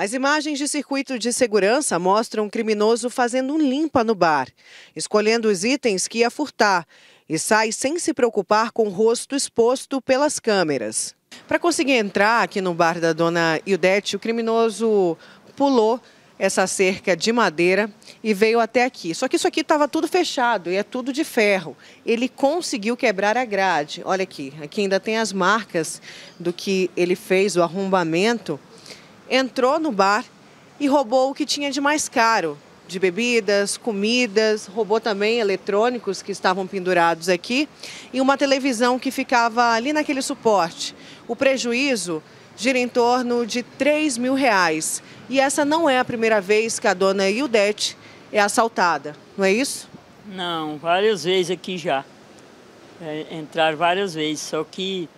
As imagens de circuito de segurança mostram um criminoso fazendo um limpa no bar, escolhendo os itens que ia furtar e sai sem se preocupar com o rosto exposto pelas câmeras. Para conseguir entrar aqui no bar da dona Ildete, o criminoso pulou essa cerca de madeira e veio até aqui. Só que isso aqui estava tudo fechado e é tudo de ferro. Ele conseguiu quebrar a grade. Olha aqui, aqui ainda tem as marcas do que ele fez, o arrombamento entrou no bar e roubou o que tinha de mais caro, de bebidas, comidas, roubou também eletrônicos que estavam pendurados aqui e uma televisão que ficava ali naquele suporte. O prejuízo gira em torno de 3 mil reais. E essa não é a primeira vez que a dona Ildete é assaltada, não é isso? Não, várias vezes aqui já. É, entrar várias vezes, só que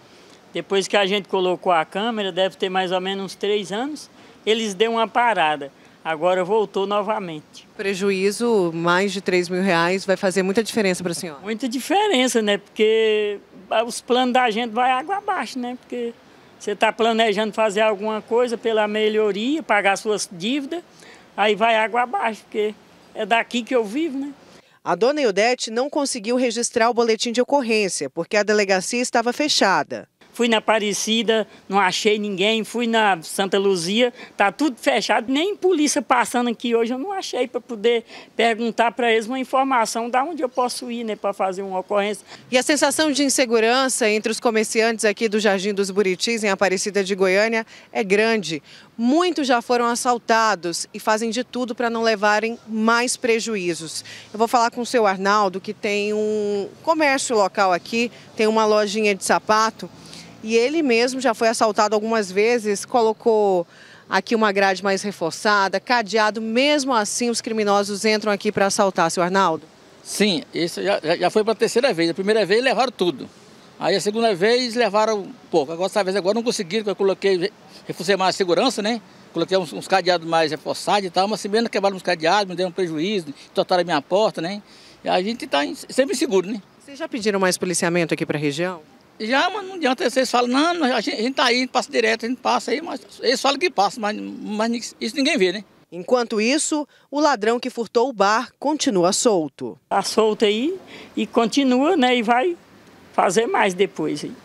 depois que a gente colocou a câmera, deve ter mais ou menos uns três anos, eles deu uma parada. Agora voltou novamente. Prejuízo, mais de 3 mil reais, vai fazer muita diferença para a senhora? Muita diferença, né? Porque ah, os planos da gente vai água abaixo, né? Porque você está planejando fazer alguma coisa pela melhoria, pagar suas dívidas, aí vai água abaixo, porque é daqui que eu vivo, né? A dona Iudete não conseguiu registrar o boletim de ocorrência, porque a delegacia estava fechada fui na Aparecida, não achei ninguém, fui na Santa Luzia, tá tudo fechado, nem polícia passando aqui hoje eu não achei para poder perguntar para eles uma informação da onde eu posso ir, né, para fazer uma ocorrência. E a sensação de insegurança entre os comerciantes aqui do Jardim dos Buritis, em Aparecida de Goiânia, é grande. Muitos já foram assaltados e fazem de tudo para não levarem mais prejuízos. Eu vou falar com o seu Arnaldo, que tem um comércio local aqui, tem uma lojinha de sapato e ele mesmo já foi assaltado algumas vezes, colocou aqui uma grade mais reforçada, cadeado. Mesmo assim, os criminosos entram aqui para assaltar, seu Arnaldo? Sim, isso já, já foi para a terceira vez. A primeira vez levaram tudo. Aí a segunda vez levaram pouco. Agora, essa vez agora não conseguiram, porque eu coloquei, reforcei mais a segurança, né? Coloquei uns, uns cadeados mais reforçados e tal, mas se mesmo quebraram os cadeados, me deram um prejuízo, totaram a minha porta, né? E a gente está sempre seguro, né? Vocês já pediram mais policiamento aqui para a região? Já, mas não adianta, vocês falam, não, a gente, a gente tá aí, passa direto, a gente passa aí, mas eles falam que passa, mas, mas isso ninguém vê, né? Enquanto isso, o ladrão que furtou o bar continua solto. Está solto aí e continua, né? E vai fazer mais depois. Aí.